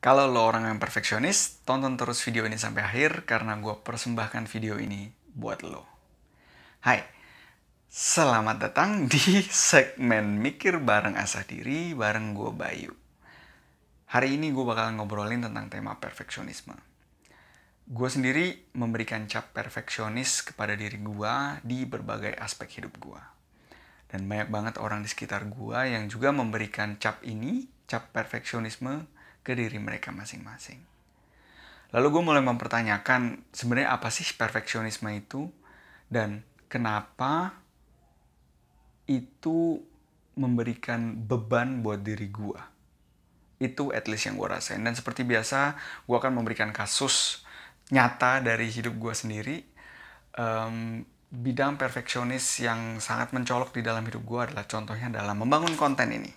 Kalau lo orang yang perfeksionis, tonton terus video ini sampai akhir karena gue persembahkan video ini buat lo. Hai, selamat datang di segmen Mikir Bareng Asah Diri bareng gue Bayu. Hari ini gue bakalan ngobrolin tentang tema perfeksionisme. Gue sendiri memberikan cap perfeksionis kepada diri gue di berbagai aspek hidup gue. Dan banyak banget orang di sekitar gue yang juga memberikan cap ini, cap perfeksionisme, ke diri mereka masing-masing. Lalu gue mulai mempertanyakan sebenarnya apa sih perfeksionisme itu dan kenapa itu memberikan beban buat diri gue. Itu at least yang gue rasain. Dan seperti biasa, gue akan memberikan kasus nyata dari hidup gue sendiri. Um, bidang perfeksionis yang sangat mencolok di dalam hidup gue adalah contohnya dalam membangun konten ini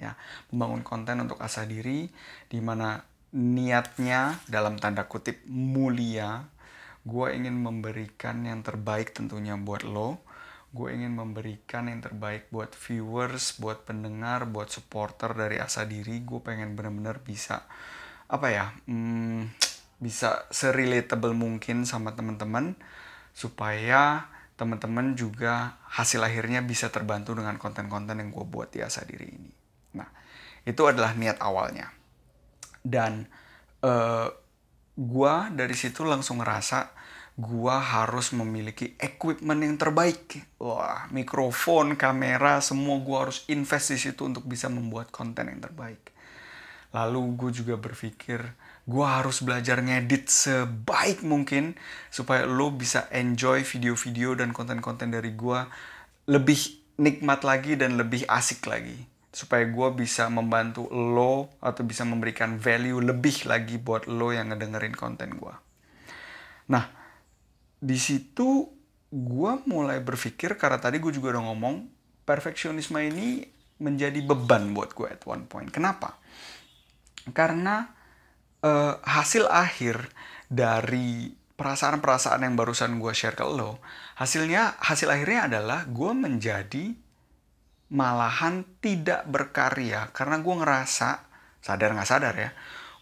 ya membangun konten untuk asah diri di mana niatnya dalam tanda kutip mulia gue ingin memberikan yang terbaik tentunya buat lo gue ingin memberikan yang terbaik buat viewers buat pendengar buat supporter dari asah diri gue pengen bener-bener bisa apa ya hmm, bisa serelatable mungkin sama teman-teman supaya teman-teman juga hasil akhirnya bisa terbantu dengan konten-konten yang gue buat di asa diri ini. Nah, itu adalah niat awalnya. Dan uh, gua dari situ langsung ngerasa gua harus memiliki equipment yang terbaik. Wah, mikrofon, kamera, semua gua harus invest di situ untuk bisa membuat konten yang terbaik. Lalu gue juga berpikir, gue harus belajar ngedit sebaik mungkin supaya lo bisa enjoy video-video dan konten-konten dari gue lebih nikmat lagi dan lebih asik lagi supaya gue bisa membantu lo atau bisa memberikan value lebih lagi buat lo yang ngedengerin konten gue. Nah, di situ gue mulai berpikir karena tadi gue juga udah ngomong perfeksionisme ini menjadi beban buat gue at one point. Kenapa? Karena uh, hasil akhir dari perasaan-perasaan yang barusan gue share ke lo, hasilnya hasil akhirnya adalah gue menjadi malahan tidak berkarya karena gue ngerasa sadar nggak sadar ya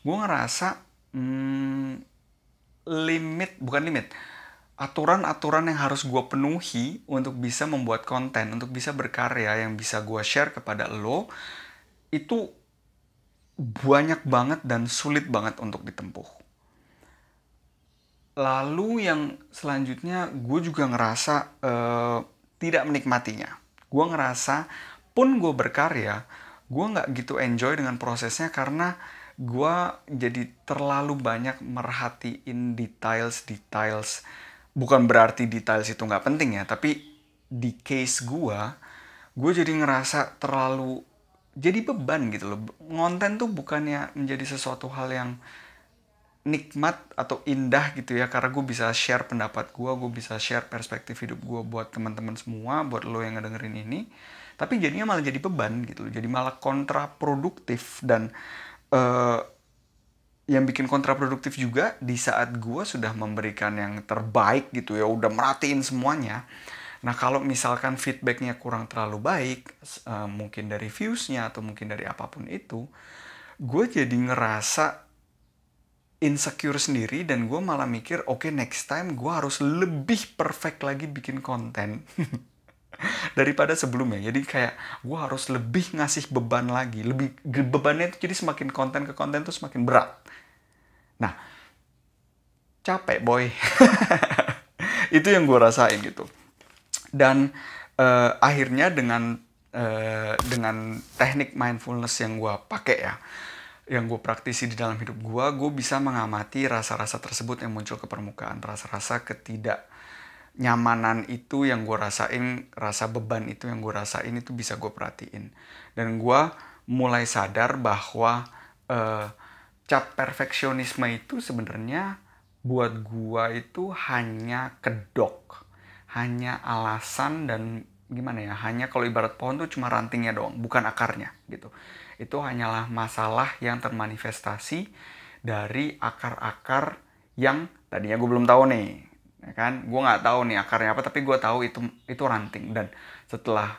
gue ngerasa hmm, limit bukan limit aturan-aturan yang harus gue penuhi untuk bisa membuat konten, untuk bisa berkarya yang bisa gue share kepada lo, itu banyak banget dan sulit banget untuk ditempuh. Lalu yang selanjutnya gue juga ngerasa uh, tidak menikmatinya gue ngerasa pun gue berkarya gue nggak gitu enjoy dengan prosesnya karena gue jadi terlalu banyak merhatiin details details bukan berarti details itu nggak penting ya tapi di case gue gue jadi ngerasa terlalu jadi beban gitu loh. Ngonten tuh bukannya menjadi sesuatu hal yang nikmat atau indah gitu ya karena gue bisa share pendapat gue gue bisa share perspektif hidup gue buat teman-teman semua buat lo yang ngedengerin ini tapi jadinya malah jadi beban gitu jadi malah kontraproduktif dan uh, yang bikin kontraproduktif juga di saat gue sudah memberikan yang terbaik gitu ya udah merhatiin semuanya Nah kalau misalkan feedbacknya kurang terlalu baik, uh, mungkin dari viewsnya atau mungkin dari apapun itu, gue jadi ngerasa insecure sendiri dan gue malah mikir oke okay, next time gue harus lebih perfect lagi bikin konten daripada sebelumnya jadi kayak gue harus lebih ngasih beban lagi lebih bebannya itu jadi semakin konten ke konten tuh semakin berat nah capek boy itu yang gue rasain gitu dan uh, akhirnya dengan uh, dengan teknik mindfulness yang gue pakai ya yang gue praktisi di dalam hidup gue, gue bisa mengamati rasa-rasa tersebut yang muncul ke permukaan, rasa-rasa ketidak nyamanan itu yang gue rasain, rasa beban itu yang gue rasain itu bisa gue perhatiin. Dan gue mulai sadar bahwa uh, cap perfeksionisme itu sebenarnya buat gue itu hanya kedok, hanya alasan dan gimana ya hanya kalau ibarat pohon tuh cuma rantingnya doang bukan akarnya gitu itu hanyalah masalah yang termanifestasi dari akar-akar yang tadinya gue belum tahu nih ya kan gue nggak tahu nih akarnya apa tapi gue tahu itu itu ranting dan setelah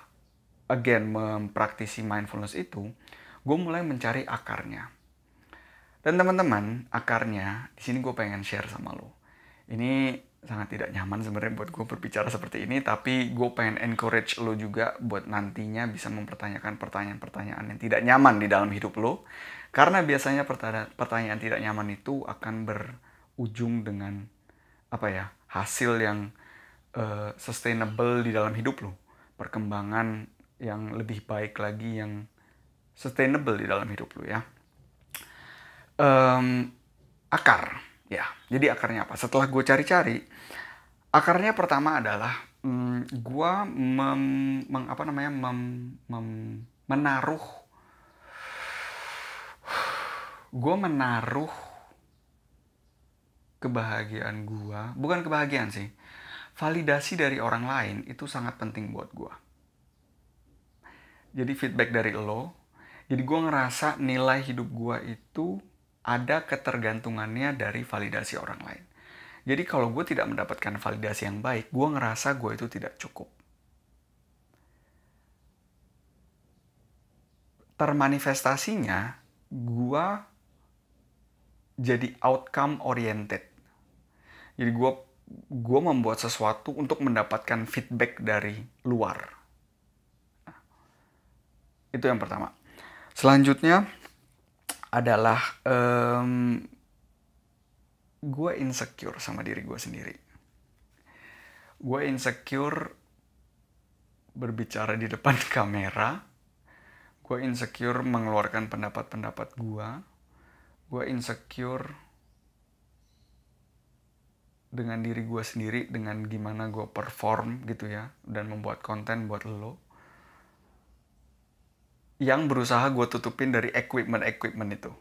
again mempraktisi mindfulness itu gue mulai mencari akarnya dan teman-teman akarnya di sini gue pengen share sama lo ini sangat tidak nyaman sebenarnya buat gue berbicara seperti ini tapi gue pengen encourage lo juga buat nantinya bisa mempertanyakan pertanyaan-pertanyaan yang tidak nyaman di dalam hidup lo karena biasanya pertanyaan tidak nyaman itu akan berujung dengan apa ya hasil yang uh, sustainable di dalam hidup lo perkembangan yang lebih baik lagi yang sustainable di dalam hidup lo ya um, akar Ya, jadi akarnya apa? Setelah gue cari-cari, akarnya pertama adalah hmm, gue mem, meng, apa namanya mem, mem, menaruh, gue menaruh kebahagiaan gue, bukan kebahagiaan sih, validasi dari orang lain itu sangat penting buat gue. Jadi feedback dari lo, jadi gue ngerasa nilai hidup gue itu ada ketergantungannya dari validasi orang lain. Jadi kalau gue tidak mendapatkan validasi yang baik, gue ngerasa gue itu tidak cukup. Termanifestasinya, gue jadi outcome oriented. Jadi gue gue membuat sesuatu untuk mendapatkan feedback dari luar. Nah, itu yang pertama. Selanjutnya, adalah um, gue insecure sama diri gue sendiri. Gue insecure berbicara di depan kamera. Gue insecure mengeluarkan pendapat-pendapat gue. Gue insecure dengan diri gue sendiri, dengan gimana gue perform gitu ya, dan membuat konten buat lo yang berusaha gue tutupin dari equipment-equipment itu.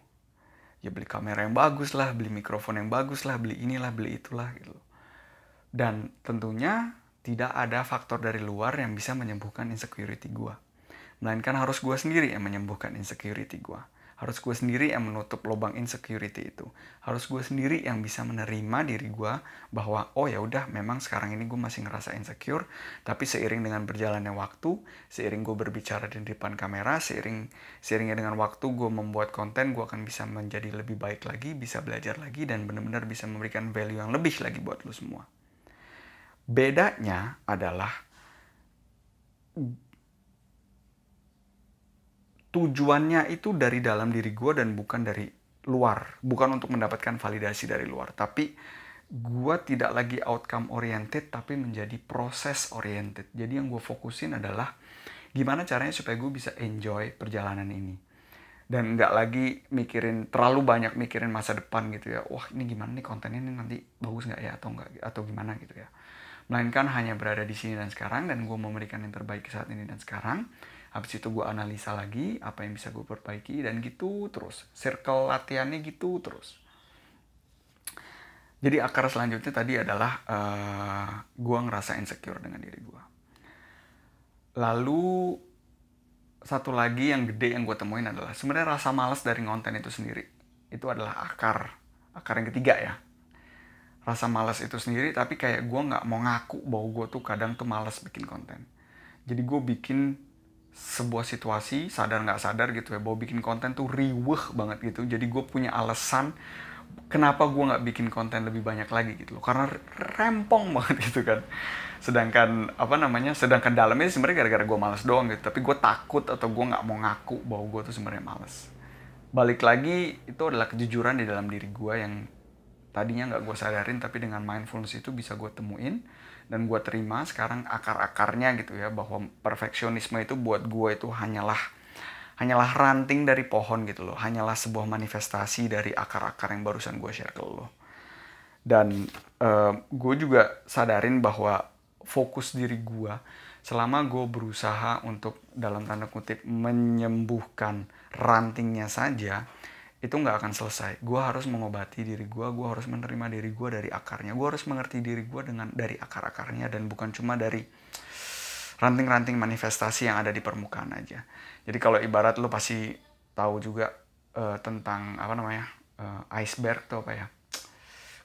Ya beli kamera yang bagus lah, beli mikrofon yang bagus lah, beli inilah, beli itulah gitu. Dan tentunya tidak ada faktor dari luar yang bisa menyembuhkan insecurity gue. Melainkan harus gue sendiri yang menyembuhkan insecurity gue. Harus gue sendiri yang menutup lubang insecurity itu. Harus gue sendiri yang bisa menerima diri gue bahwa oh ya udah memang sekarang ini gue masih ngerasa insecure, tapi seiring dengan berjalannya waktu, seiring gue berbicara di depan kamera, seiring seiringnya dengan waktu gue membuat konten, gue akan bisa menjadi lebih baik lagi, bisa belajar lagi dan benar-benar bisa memberikan value yang lebih lagi buat lo semua. Bedanya adalah tujuannya itu dari dalam diri gue dan bukan dari luar bukan untuk mendapatkan validasi dari luar tapi gue tidak lagi outcome oriented tapi menjadi proses oriented jadi yang gue fokusin adalah gimana caranya supaya gue bisa enjoy perjalanan ini dan nggak lagi mikirin terlalu banyak mikirin masa depan gitu ya wah ini gimana nih kontennya ini nanti bagus nggak ya atau nggak atau gimana gitu ya melainkan hanya berada di sini dan sekarang dan gue memberikan yang terbaik saat ini dan sekarang Habis itu gue analisa lagi apa yang bisa gue perbaiki dan gitu terus. Circle latihannya gitu terus. Jadi akar selanjutnya tadi adalah uh, eh, gue ngerasa insecure dengan diri gue. Lalu satu lagi yang gede yang gue temuin adalah sebenarnya rasa malas dari ngonten itu sendiri. Itu adalah akar, akar yang ketiga ya. Rasa malas itu sendiri tapi kayak gue gak mau ngaku bahwa gue tuh kadang tuh malas bikin konten. Jadi gue bikin sebuah situasi sadar nggak sadar gitu ya bahwa bikin konten tuh riweh banget gitu jadi gue punya alasan kenapa gue nggak bikin konten lebih banyak lagi gitu loh karena rempong banget gitu kan sedangkan apa namanya sedangkan dalamnya sebenarnya gara-gara gue males doang gitu tapi gue takut atau gue nggak mau ngaku bahwa gue tuh sebenarnya males balik lagi itu adalah kejujuran di dalam diri gue yang tadinya nggak gue sadarin tapi dengan mindfulness itu bisa gue temuin dan gue terima sekarang akar-akarnya gitu ya bahwa perfeksionisme itu buat gue itu hanyalah hanyalah ranting dari pohon gitu loh hanyalah sebuah manifestasi dari akar-akar yang barusan gue share ke lo dan uh, eh, gue juga sadarin bahwa fokus diri gue selama gue berusaha untuk dalam tanda kutip menyembuhkan rantingnya saja itu nggak akan selesai. Gue harus mengobati diri gue, gue harus menerima diri gue dari akarnya, gue harus mengerti diri gue dengan dari akar-akarnya dan bukan cuma dari ranting-ranting manifestasi yang ada di permukaan aja. Jadi kalau ibarat lo pasti tahu juga uh, tentang apa namanya uh, iceberg tuh apa ya?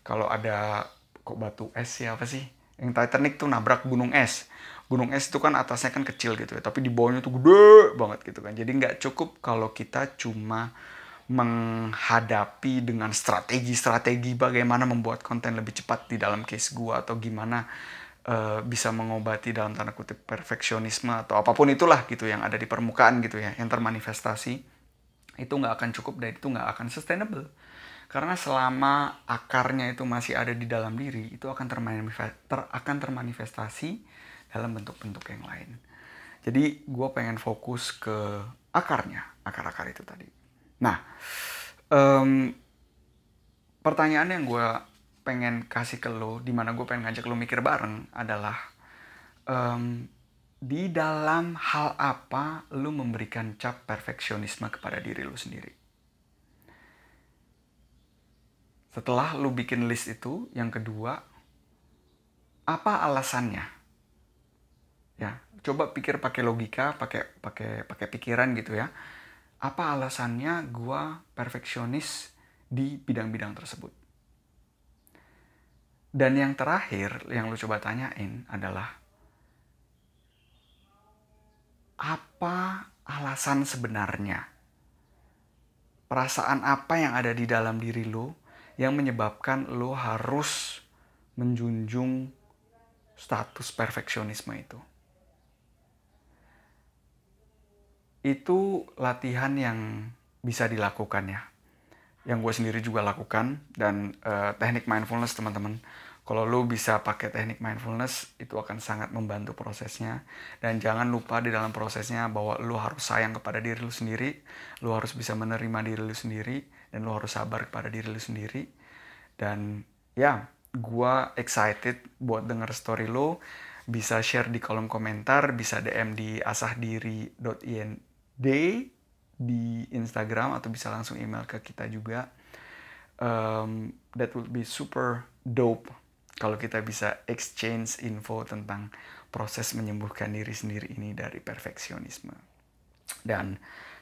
Kalau ada kok batu es ya apa sih? Yang Titanic tuh nabrak gunung es. Gunung es itu kan atasnya kan kecil gitu ya, tapi di bawahnya tuh gede banget gitu kan. Jadi nggak cukup kalau kita cuma menghadapi dengan strategi-strategi bagaimana membuat konten lebih cepat di dalam case gue atau gimana uh, bisa mengobati dalam tanda kutip perfeksionisme atau apapun itulah gitu yang ada di permukaan gitu ya yang termanifestasi itu nggak akan cukup dan itu nggak akan sustainable karena selama akarnya itu masih ada di dalam diri itu akan termanifest ter, akan termanifestasi dalam bentuk-bentuk yang lain jadi gue pengen fokus ke akarnya akar-akar itu tadi Nah, um, pertanyaan yang gue pengen kasih ke lo, dimana gue pengen ngajak lo mikir bareng adalah um, di dalam hal apa lo memberikan cap perfeksionisme kepada diri lo sendiri. Setelah lo bikin list itu, yang kedua, apa alasannya? Ya, coba pikir pakai logika, pakai pakai pakai pikiran gitu ya apa alasannya gua perfeksionis di bidang-bidang tersebut. Dan yang terakhir yang lo coba tanyain adalah apa alasan sebenarnya? Perasaan apa yang ada di dalam diri lo yang menyebabkan lo harus menjunjung status perfeksionisme itu? itu latihan yang bisa dilakukan ya. Yang gue sendiri juga lakukan dan uh, teknik mindfulness teman-teman. Kalau lo bisa pakai teknik mindfulness itu akan sangat membantu prosesnya dan jangan lupa di dalam prosesnya bahwa lo harus sayang kepada diri lo sendiri, lo harus bisa menerima diri lo sendiri dan lo harus sabar kepada diri lo sendiri. Dan ya, gue excited buat denger story lo, bisa share di kolom komentar, bisa DM di asahdiri.in day di Instagram atau bisa langsung email ke kita juga. Um, that would be super dope kalau kita bisa exchange info tentang proses menyembuhkan diri sendiri ini dari perfeksionisme. Dan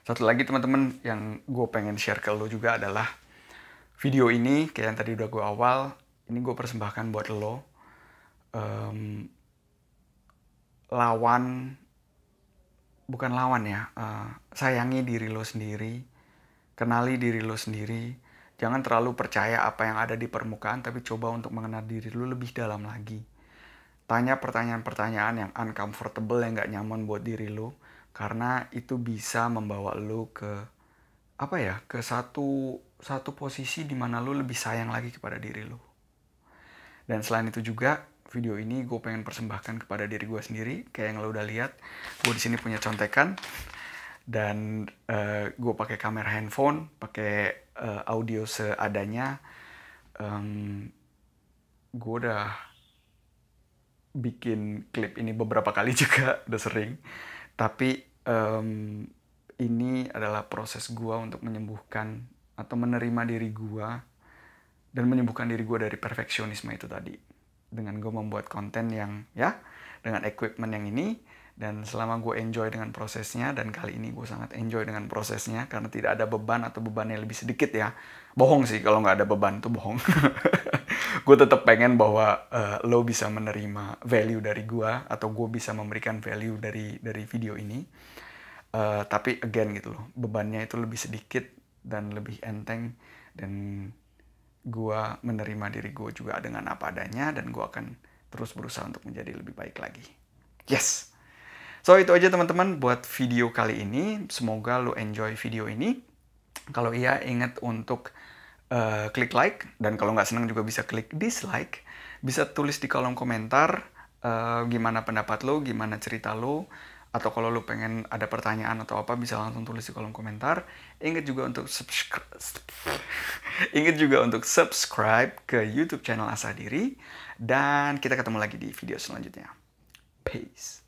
satu lagi teman-teman yang gue pengen share ke lo juga adalah video ini kayak yang tadi udah gue awal ini gue persembahkan buat lo um, lawan bukan lawan ya uh, sayangi diri lo sendiri kenali diri lo sendiri jangan terlalu percaya apa yang ada di permukaan tapi coba untuk mengenal diri lo lebih dalam lagi tanya pertanyaan-pertanyaan yang uncomfortable yang gak nyaman buat diri lo karena itu bisa membawa lo ke apa ya ke satu satu posisi di mana lo lebih sayang lagi kepada diri lo dan selain itu juga video ini gue pengen persembahkan kepada diri gue sendiri kayak yang lo udah lihat gue di sini punya contekan dan uh, eh, gue pakai kamera handphone pakai uh, audio seadanya um, gue udah bikin klip ini beberapa kali juga udah sering tapi um, ini adalah proses gue untuk menyembuhkan atau menerima diri gue dan menyembuhkan diri gue dari perfeksionisme itu tadi dengan gue membuat konten yang ya dengan equipment yang ini dan selama gue enjoy dengan prosesnya dan kali ini gue sangat enjoy dengan prosesnya karena tidak ada beban atau bebannya lebih sedikit ya bohong sih kalau nggak ada beban tuh bohong gue tetap pengen bahwa uh, lo bisa menerima value dari gue atau gue bisa memberikan value dari dari video ini uh, tapi again gitu loh bebannya itu lebih sedikit dan lebih enteng dan gue menerima diri gue juga dengan apa adanya dan gue akan terus berusaha untuk menjadi lebih baik lagi. Yes. So itu aja teman-teman buat video kali ini. Semoga lo enjoy video ini. Kalau iya ingat untuk uh, klik like dan kalau nggak seneng juga bisa klik dislike. Bisa tulis di kolom komentar uh, gimana pendapat lo, gimana cerita lo atau kalau lo pengen ada pertanyaan atau apa bisa langsung tulis di kolom komentar ingat juga untuk subscribe ingat juga untuk subscribe ke YouTube channel Asa Diri dan kita ketemu lagi di video selanjutnya peace